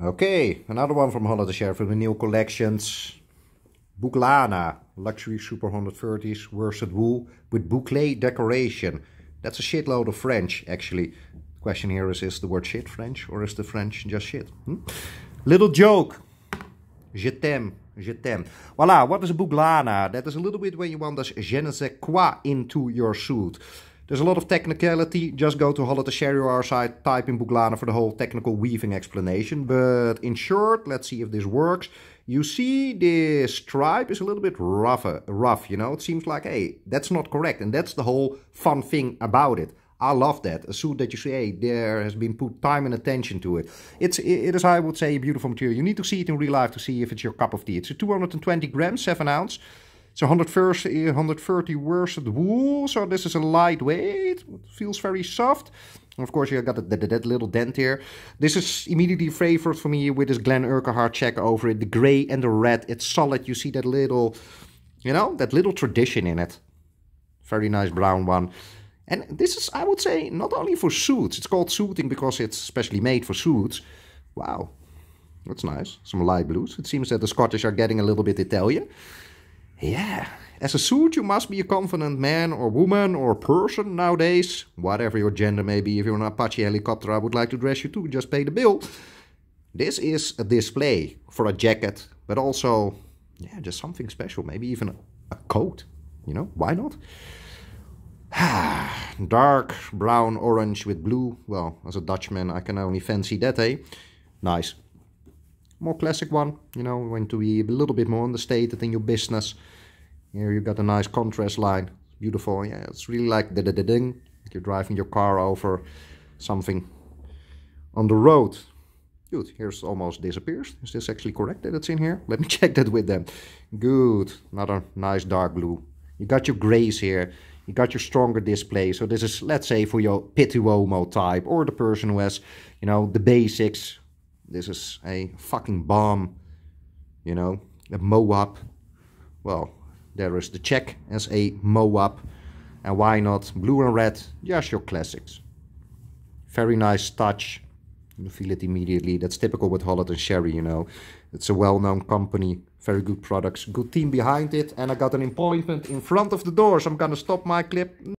Okay, another one from Honda Share from the new collections. Buklana, luxury Super 130s, worsted wool with bouclé decoration. That's a shitload of French, actually. The question here is, is the word shit French or is the French just shit? Hmm? Little joke. Je t'aime, je t'aime. Voila, what is a buglana? That is a little bit when you want this je ne sais quoi into your suit. There's a lot of technicality. Just go to Holotasherriar site, type in Buglana for the whole technical weaving explanation. But in short, let's see if this works. You see this stripe is a little bit rougher, rough, you know. It seems like, hey, that's not correct. And that's the whole fun thing about it. I love that. A suit that you say, hey, there has been put time and attention to it. It's, it is, I would say, a beautiful material. You need to see it in real life to see if it's your cup of tea. It's a 220 grams, 7 ounce. It's 130, 130 eh, words at wool, so this is a lightweight, feels very soft. And of course, you got that, that, that, little dent here. This is immediately favorite for me with this Glen Urquhart check over it. The gray and the red, it's solid. You see that little, you know, that little tradition in it. Very nice brown one. And this is, I would say, not only for suits. It's called suiting because it's specially made for suits. Wow, that's nice. Some light blues. It seems that the Scottish are getting a little bit Italian. Yeah. As a suit, you must be a confident man or woman or person nowadays. Whatever your gender may be, if you're an Apache helicopter, I would like to dress you too. Just pay the bill. This is a display for a jacket, but also, yeah, just something special. Maybe even a, a coat. You know, why not? Dark brown orange with blue. Well, as a Dutchman, I can only fancy that, eh? Nice more classic one, you know, going to be a little bit more understated in your business. Here you got a nice contrast line, beautiful. Yeah, it's really like da da da ding. You're driving your car over something on the road. Good, here's almost disappears. Is this actually correct that it's in here? Let me check that with them. Good, another nice dark blue. You got your grays here. You got your stronger display. So this is, let's say, for your Pituomo type or the person who has, you know, the basics this is a fucking bomb, you know, a MOAB. Well, there is the Czech as a MOAB. And why not blue and red? Just your classics. Very nice touch. You feel it immediately. That's typical with Holland and Sherry, you know. It's a well-known company, very good products, good team behind it. And I got an appointment in front of the door, so I'm gonna stop my clip.